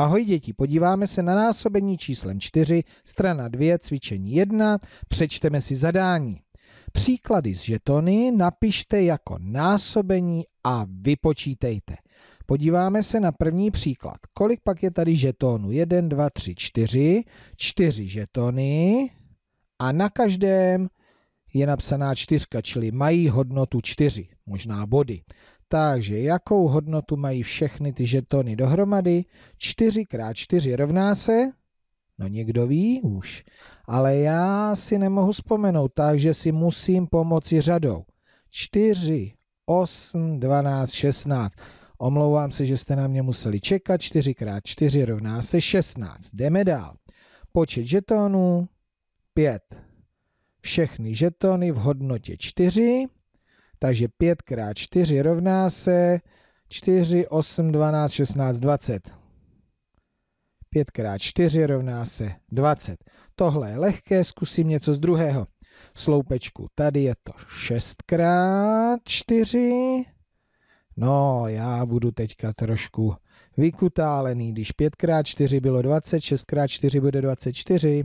Ahoj děti, podíváme se na násobení číslem 4, strana 2, cvičení 1, přečteme si zadání. Příklady z žetony napište jako násobení a vypočítejte. Podíváme se na první příklad. Kolik pak je tady žetonů? 1, 2, 3, 4. 4 žetony a na každém je napsaná čtyřka, čili mají hodnotu 4, možná body. Takže jakou hodnotu mají všechny ty žetony dohromady? 4x4 rovná se? No někdo ví už. Ale já si nemohu vzpomenout, takže si musím pomoci řadou. 4, 8, 12, 16. Omlouvám se, že jste na mě museli čekat. 4x4 rovná se 16. Jdeme dál. Počet žetonů 5. Všechny žetony v hodnotě 4 takže 5 krát 4 rovná se 4, 8, 12, 16, 20. 5 krát 4 rovná se 20. Tohle je lehké, zkusím něco z druhého. Sloupečku, tady je to 6 krát 4. No, já budu teďka trošku vykutálený, když 5 krát 4 bylo 20, 6 krát 4 bude 24.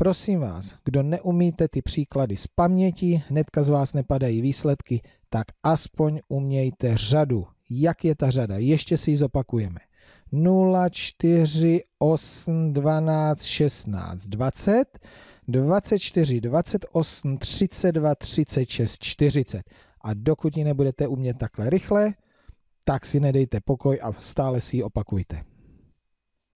Prosím vás, kdo neumíte ty příklady z paměti, hnedka z vás nepadají výsledky, tak aspoň umějte řadu. Jak je ta řada? Ještě si ji zopakujeme. 0, 4, 8, 12, 16, 20, 24, 28, 32, 36, 40. A dokud ji nebudete umět takhle rychle, tak si nedejte pokoj a stále si ji opakujte.